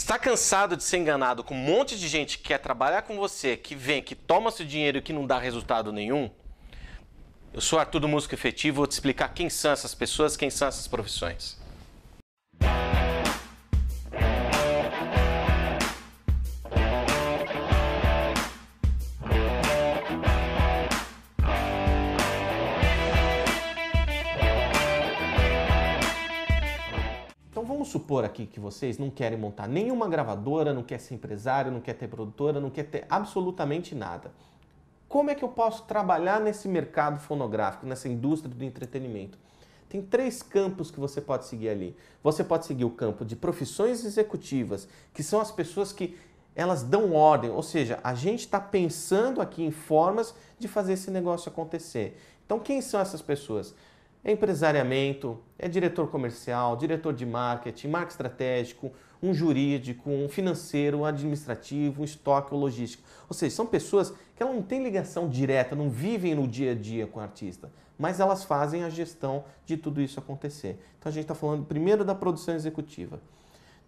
Está cansado de ser enganado com um monte de gente que quer trabalhar com você, que vem, que toma seu dinheiro e que não dá resultado nenhum? Eu sou Arthur do Músico Efetivo, vou te explicar quem são essas pessoas, quem são essas profissões. vamos supor aqui que vocês não querem montar nenhuma gravadora, não quer ser empresário, não quer ter produtora, não quer ter absolutamente nada. Como é que eu posso trabalhar nesse mercado fonográfico, nessa indústria do entretenimento? Tem três campos que você pode seguir ali. Você pode seguir o campo de profissões executivas, que são as pessoas que elas dão ordem, ou seja, a gente está pensando aqui em formas de fazer esse negócio acontecer. Então, quem são essas pessoas? é empresariamento, é diretor comercial, diretor de marketing, marketing estratégico, um jurídico, um financeiro, um administrativo, um estoque, um logístico. Ou seja, são pessoas que elas não têm ligação direta, não vivem no dia a dia com o artista, mas elas fazem a gestão de tudo isso acontecer. Então a gente está falando primeiro da produção executiva.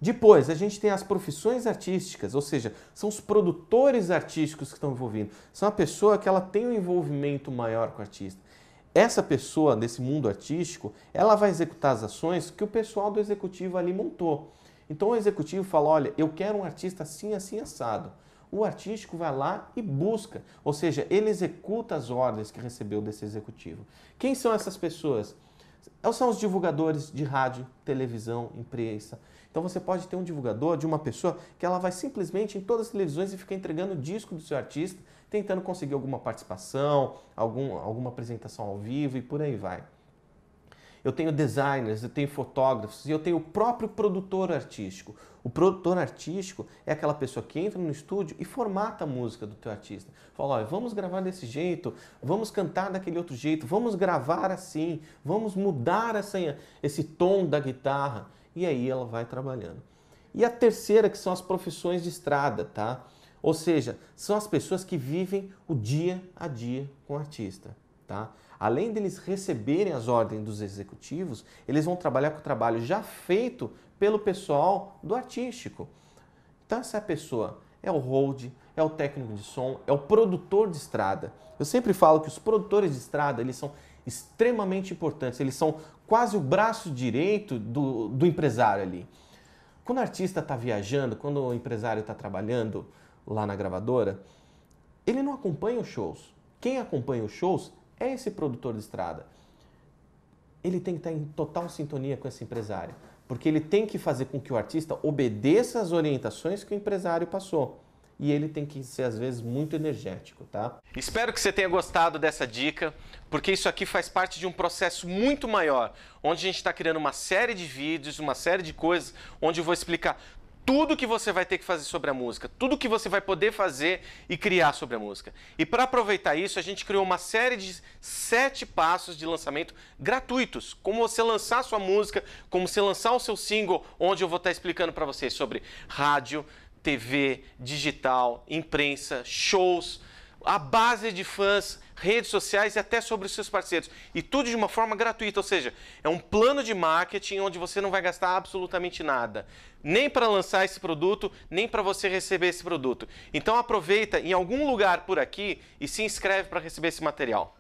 Depois, a gente tem as profissões artísticas, ou seja, são os produtores artísticos que estão envolvidos. São a pessoa que ela tem um envolvimento maior com o artista essa pessoa desse mundo artístico, ela vai executar as ações que o pessoal do executivo ali montou. Então o executivo fala, olha, eu quero um artista assim, assim, assado. O artístico vai lá e busca, ou seja, ele executa as ordens que recebeu desse executivo. Quem são essas pessoas? São os divulgadores de rádio, televisão, imprensa. Então você pode ter um divulgador de uma pessoa que ela vai simplesmente em todas as televisões e fica entregando o disco do seu artista tentando conseguir alguma participação, algum, alguma apresentação ao vivo e por aí vai. Eu tenho designers, eu tenho fotógrafos e eu tenho o próprio produtor artístico. O produtor artístico é aquela pessoa que entra no estúdio e formata a música do teu artista. Fala, olha, vamos gravar desse jeito, vamos cantar daquele outro jeito, vamos gravar assim, vamos mudar essa, esse tom da guitarra. E aí ela vai trabalhando. E a terceira, que são as profissões de estrada, tá? Ou seja, são as pessoas que vivem o dia a dia com o artista. Tá? Além deles receberem as ordens dos executivos, eles vão trabalhar com o trabalho já feito pelo pessoal do artístico. Então, essa pessoa é o hold, é o técnico de som, é o produtor de estrada. Eu sempre falo que os produtores de estrada eles são extremamente importantes, eles são quase o braço direito do, do empresário ali. Quando o artista está viajando, quando o empresário está trabalhando, lá na gravadora, ele não acompanha os shows. Quem acompanha os shows é esse produtor de estrada. Ele tem que estar em total sintonia com esse empresário, porque ele tem que fazer com que o artista obedeça as orientações que o empresário passou. E ele tem que ser, às vezes, muito energético, tá? Espero que você tenha gostado dessa dica, porque isso aqui faz parte de um processo muito maior, onde a gente está criando uma série de vídeos, uma série de coisas, onde eu vou explicar tudo que você vai ter que fazer sobre a música, tudo que você vai poder fazer e criar sobre a música. E para aproveitar isso, a gente criou uma série de sete passos de lançamento gratuitos, como você lançar sua música, como você lançar o seu single, onde eu vou estar tá explicando para vocês sobre rádio, TV, digital, imprensa, shows a base de fãs, redes sociais e até sobre os seus parceiros. E tudo de uma forma gratuita, ou seja, é um plano de marketing onde você não vai gastar absolutamente nada, nem para lançar esse produto, nem para você receber esse produto. Então aproveita em algum lugar por aqui e se inscreve para receber esse material.